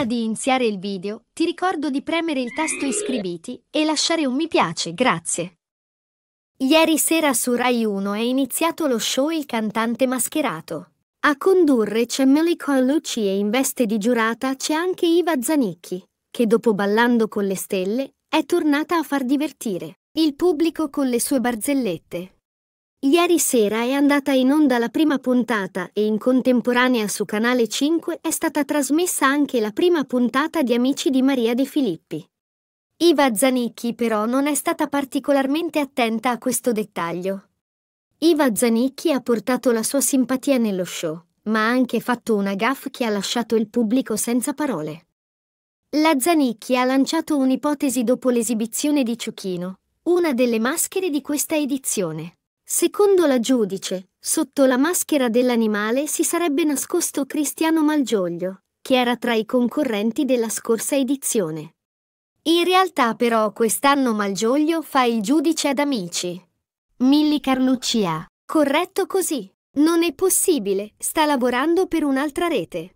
Prima di iniziare il video, ti ricordo di premere il tasto iscriviti e lasciare un mi piace, grazie. Ieri sera su Rai 1 è iniziato lo show Il cantante mascherato. A condurre c'è Millie Carlucci e in veste di giurata c'è anche Iva Zanicchi, che dopo Ballando con le stelle è tornata a far divertire il pubblico con le sue barzellette. Ieri sera è andata in onda la prima puntata e in contemporanea su Canale 5 è stata trasmessa anche la prima puntata di Amici di Maria De Filippi. Iva Zanicchi però non è stata particolarmente attenta a questo dettaglio. Iva Zanicchi ha portato la sua simpatia nello show, ma ha anche fatto una gaffe che ha lasciato il pubblico senza parole. La Zanicchi ha lanciato un'ipotesi dopo l'esibizione di Ciuchino, una delle maschere di questa edizione. Secondo la giudice, sotto la maschera dell'animale si sarebbe nascosto Cristiano Malgioglio, che era tra i concorrenti della scorsa edizione. In realtà però quest'anno Malgioglio fa il giudice ad amici. Milli Carnucci ha. Corretto così. Non è possibile, sta lavorando per un'altra rete.